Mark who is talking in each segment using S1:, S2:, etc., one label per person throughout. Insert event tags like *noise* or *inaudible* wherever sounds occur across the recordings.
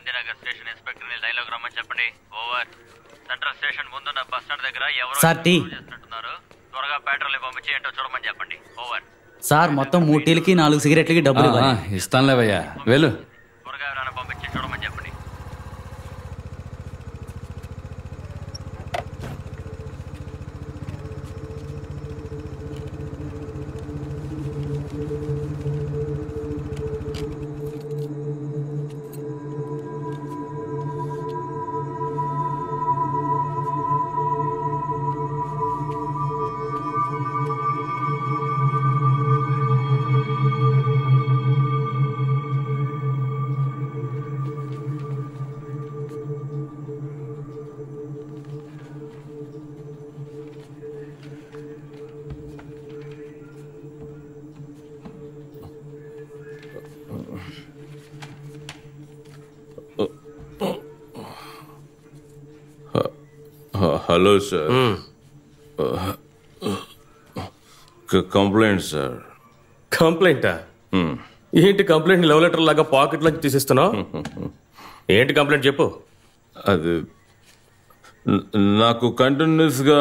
S1: Gandhinagar station inspector ని లైన్లోకి రమ్మని చెప్పండి ఓవర్ సెంట్రల్ స్టేషన్ ముందున్న బస్ స్టాండ్ దగ్గర ఎవరో చేస్తున్నట్టున్నారు త్వరగా పెట్రోల్ పంపించి ఏంటో చూడమని చెప్పండి ఓవర్ సార్ మొత్తం మూటీలకి నాలుగు సిగరెట్లకి డబ్బులు ఇస్తాను లేవయ్యా వెళ్ళు హలో సార్ కంప్లైంట్ సార్ కంప్లైంటా ఏంటి కంప్లైంట్ లెవ్ లెటర్ లాగా పాకెట్ పాకెట్లోంచి తీసిస్తున్నావు *laughs* ఏంటి కంప్లైంట్ చెప్పు అది నాకు కంటిన్యూస్గా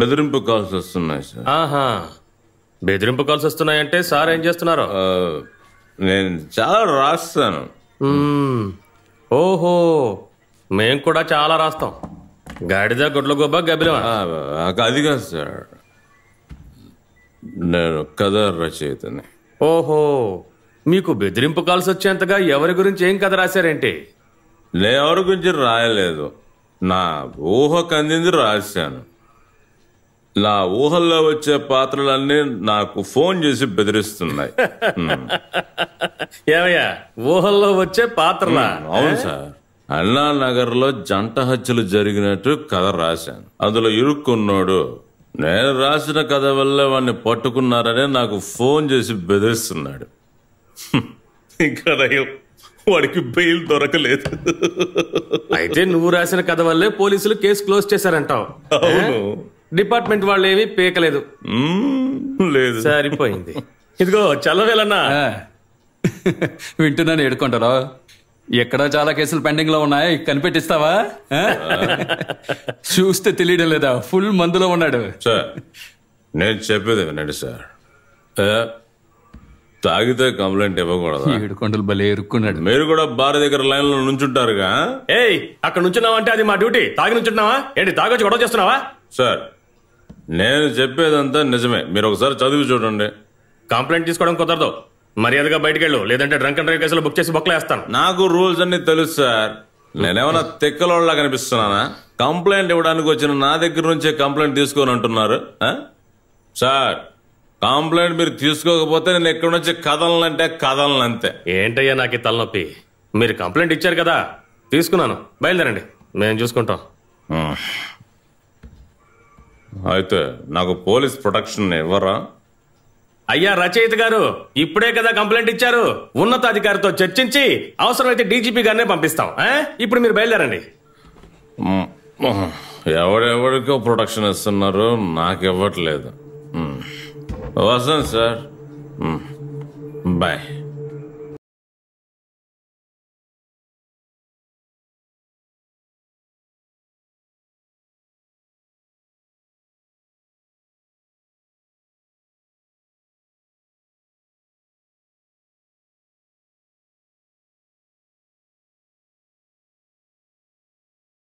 S1: బెదిరింపు కాల్స్ వస్తున్నాయి సార్ ఆహా బెదిరింపు కాల్స్ వస్తున్నాయంటే సార్ ఏం చేస్తున్నారు నేను చాలా రాస్తాను ఓహో మేము కూడా చాలా రాస్తాం గాడిద గుడ్ల గొప్ప గబిల అది కాదు సార్ నేను కథ రచయితని ఓహో మీకు బెదిరింపు కాల్సి వచ్చేంతగా ఎవరి గురించి ఏం కథ రాశారేంటి నేను ఎవరి గురించి రాయలేదు నా ఊహ కందింది రాశాను నా ఊహల్లో వచ్చే పాత్రలన్నీ నాకు ఫోన్ చేసి బెదిరిస్తున్నాయి *laughs* ఏమయ్యా ఊహల్లో వచ్చే పాత్రలా అవును సార్ నగర్లో జంట హత్యలు జరిగినట్టు కథ రాశాను అందులో ఇరుక్కున్నాడు నేను రాసిన కథ వల్ల వాడిని పట్టుకున్నారని నాకు ఫోన్ చేసి బెదిరిస్తున్నాడు ఇంకా వాడికి బెయిల్ దొరకలేదు అయితే నువ్వు రాసిన కథ వల్లే పోలీసులు కేసు క్లోజ్ చేశారంటావు అవును డిపార్ట్మెంట్ వాళ్ళు ఏమీ పేకలేదు లేదు సరిపోయింది ఇదిగో చల్లవేలన్నా వింటున్నాను ఎడుకుంటారా ఎక్కడ చాలా కేసులు పెండింగ్ లో ఉన్నాయి కనిపెట్టిస్తావా చూస్తే తెలియడం లేదా ఫుల్ మందులో ఉన్నాడు సార్ నేను చెప్పేది వినండి సార్ తాగితే కంప్లైంట్ ఇవ్వకూడదు ఏడు కొండలు భలే ఎరుక్కున్నాడు మీరు కూడా భార్య దగ్గర లైన్ లో నుంచుంటారుగా ఏయ్ అక్కడ నుంచున్నావంటే అది మా డ్యూటీ తాగి నుంచున్నావా ఏంటి తాగొచ్చి గొడవ చేస్తున్నావా సార్ నేను చెప్పేదంతా నిజమే మీరు ఒకసారి చదివి చూడండి కంప్లైంట్ తీసుకోవడం కుదరదు మర్యాదగా వెళ్ళు లేదంటే డ్రంక్ అండ్ డ్రైవ్ కేసులో బుక్ చేసి బొక్కలేస్తాను నాకు రూల్స్ అన్ని తెలుసు సార్ నేనేమన్నా తెక్కలోళ్ళలా కనిపిస్తున్నానా కంప్లైంట్ ఇవ్వడానికి వచ్చిన నా దగ్గర నుంచే కంప్లైంట్ తీసుకొని అంటున్నారు సార్ కంప్లైంట్ మీరు తీసుకోకపోతే నేను ఎక్కడి నుంచి కదలనంటే కదలనంతే ఏంటయ్యా నాకు తలనొప్పి మీరు కంప్లైంట్ ఇచ్చారు కదా తీసుకున్నాను బయలుదేరండి మేము చూసుకుంటాం అయితే నాకు పోలీస్ ప్రొటెక్షన్ ఇవ్వరా అయ్యా రచయిత గారు ఇప్పుడే కదా కంప్లైంట్ ఇచ్చారు ఉన్నతాధికారితో చర్చించి అవసరమైతే డీజీపీ గారినే పంపిస్తాం ఇప్పుడు మీరు బయలుదేరండి ఎవడెవరికో ప్రొడక్షన్ ఇస్తున్నారు నాకు ఇవ్వట్లేదు వస్తాను సార్ బాయ్